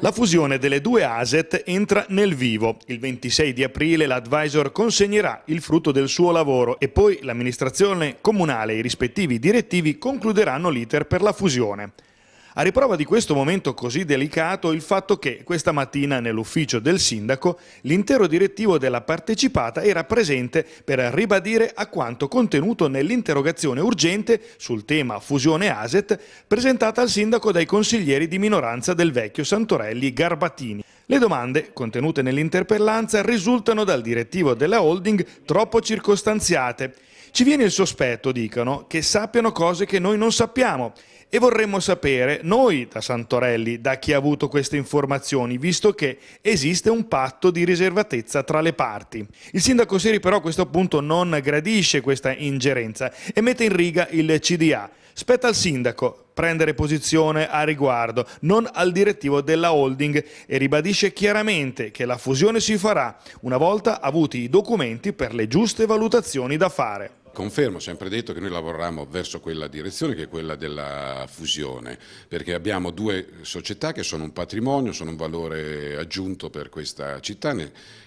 La fusione delle due ASET entra nel vivo. Il 26 di aprile l'advisor consegnerà il frutto del suo lavoro e poi l'amministrazione comunale e i rispettivi direttivi concluderanno l'iter per la fusione. A riprova di questo momento così delicato il fatto che questa mattina nell'ufficio del sindaco l'intero direttivo della partecipata era presente per ribadire a quanto contenuto nell'interrogazione urgente sul tema fusione ASET presentata al sindaco dai consiglieri di minoranza del vecchio Santorelli Garbatini. Le domande contenute nell'interpellanza risultano dal direttivo della holding troppo circostanziate ci viene il sospetto, dicono, che sappiano cose che noi non sappiamo e vorremmo sapere, noi da Santorelli, da chi ha avuto queste informazioni, visto che esiste un patto di riservatezza tra le parti. Il sindaco Siri però a questo punto non gradisce questa ingerenza e mette in riga il CDA. Spetta al sindaco prendere posizione a riguardo, non al direttivo della holding e ribadisce chiaramente che la fusione si farà una volta avuti i documenti per le giuste valutazioni da fare. Confermo, ho sempre detto che noi lavoriamo verso quella direzione che è quella della fusione, perché abbiamo due società che sono un patrimonio, sono un valore aggiunto per questa città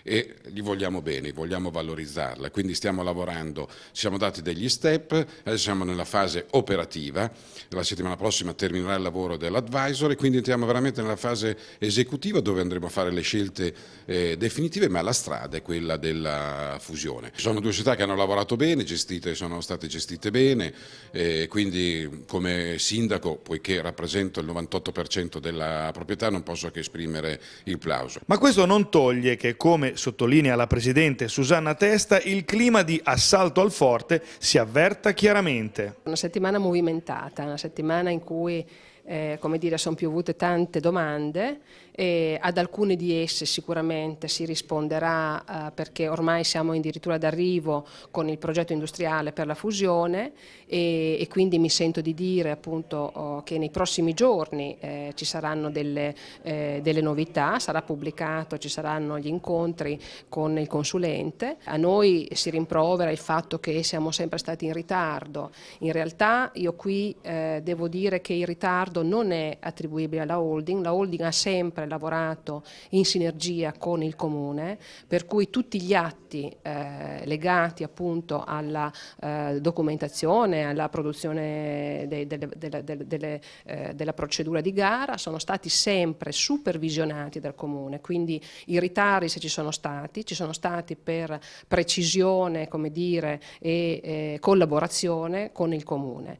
e li vogliamo bene, vogliamo valorizzarla, quindi stiamo lavorando, ci siamo dati degli step, adesso siamo nella fase operativa, la settimana prossima terminerà il lavoro dell'advisor e quindi entriamo veramente nella fase esecutiva dove andremo a fare le scelte eh, definitive, ma la strada è quella della fusione. Ci sono due società che hanno lavorato bene, gestite gestite, sono state gestite bene, eh, quindi come sindaco, poiché rappresento il 98% della proprietà, non posso che esprimere il plauso. Ma questo non toglie che, come sottolinea la Presidente Susanna Testa, il clima di assalto al forte si avverta chiaramente. Una settimana movimentata, una settimana in cui eh, come dire, sono piovute tante domande e ad alcune di esse sicuramente si risponderà eh, perché ormai siamo addirittura d'arrivo con il progetto industriale per la fusione e, e quindi mi sento di dire appunto oh, che nei prossimi giorni eh, ci saranno delle, eh, delle, novità, sarà pubblicato, ci saranno gli incontri con il consulente. A noi si rimprovera il fatto che siamo sempre stati in ritardo. In realtà io qui eh, devo dire che il ritardo ritardo non è attribuibile alla holding, la holding ha sempre lavorato in sinergia con il comune, per cui tutti gli atti eh, legati appunto alla eh, documentazione, alla produzione de, de, de, eh, della procedura di gara sono stati sempre supervisionati dal comune, quindi i ritardi se ci sono stati, ci sono stati per precisione come dire, e eh, collaborazione con il comune.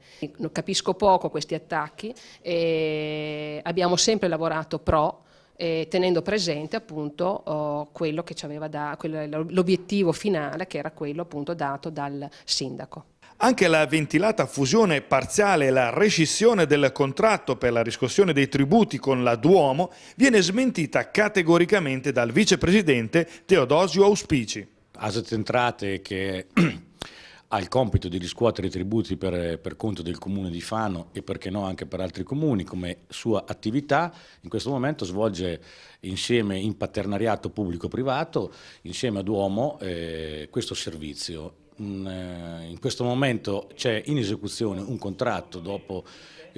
Capisco poco questi attacchi e abbiamo sempre lavorato pro, eh, tenendo presente appunto oh, quello che ci aveva da, l'obiettivo finale che era quello appunto dato dal sindaco. Anche la ventilata fusione parziale e la rescissione del contratto per la riscossione dei tributi con la Duomo viene smentita categoricamente dal vicepresidente Teodosio Auspici. Aset Entrate che ha il compito di riscuotere i tributi per, per, conto del comune di Fano e perché no anche per altri comuni come sua attività, in questo momento svolge insieme in paternariato pubblico-privato, insieme a Duomo, eh, questo servizio. In, mm, eh, in questo momento c'è in esecuzione un contratto dopo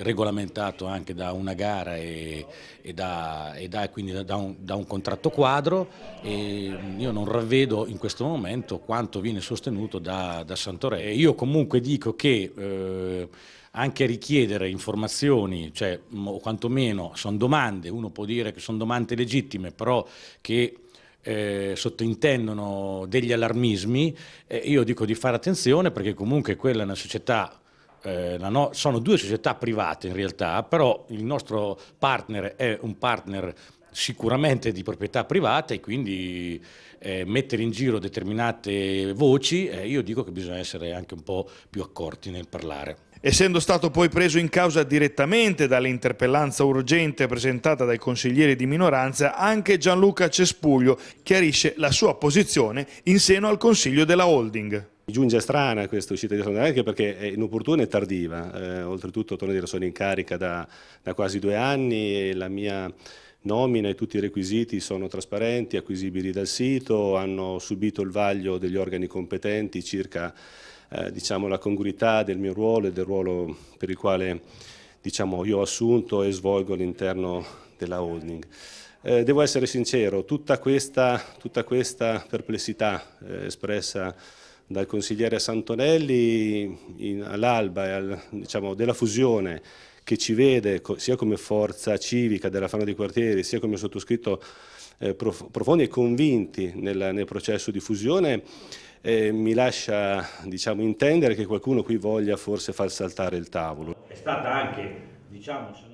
regolamentato anche da una gara e, e, da, e da, quindi da un, da un, contratto quadro e io non ravvedo in questo momento quanto viene sostenuto da, da Santore. Io comunque dico che eh, anche richiedere informazioni, cioè, o quantomeno sono domande, uno può dire che sono domande legittime, però che eh, sottointendono degli allarmismi, eh, io dico di fare attenzione perché comunque quella è una società eh, no sono due società private in realtà, però il nostro partner è un partner sicuramente di proprietà privata e quindi eh, mettere in giro determinate voci, eh, io dico che bisogna essere anche un po' più accorti nel parlare. Essendo stato poi preso in causa direttamente dall'interpellanza urgente presentata dai consiglieri di minoranza, anche Gianluca Cespuglio chiarisce la sua posizione in seno al Consiglio della Holding. Giunge strana questa uscita di Sondra anche perché eh, è inopportuna e tardiva, eh, oltretutto torno a dire, sono in carica da, da quasi due anni e la mia nomina e tutti i requisiti sono trasparenti, acquisibili dal sito, hanno subito il vaglio degli organi competenti circa eh, diciamo, la congruità del mio ruolo e del ruolo per il quale diciamo, io ho assunto e svolgo all'interno della holding. Eh, devo essere sincero, tutta questa, tutta questa perplessità eh, espressa dal consigliere Santonelli all'alba al, diciamo, della fusione che ci vede sia come forza civica della Fana dei Quartieri sia come sottoscritto eh, prof, profondi e convinti nel, nel processo di fusione eh, mi lascia diciamo, intendere che qualcuno qui voglia forse far saltare il tavolo. È stata anche, diciamo,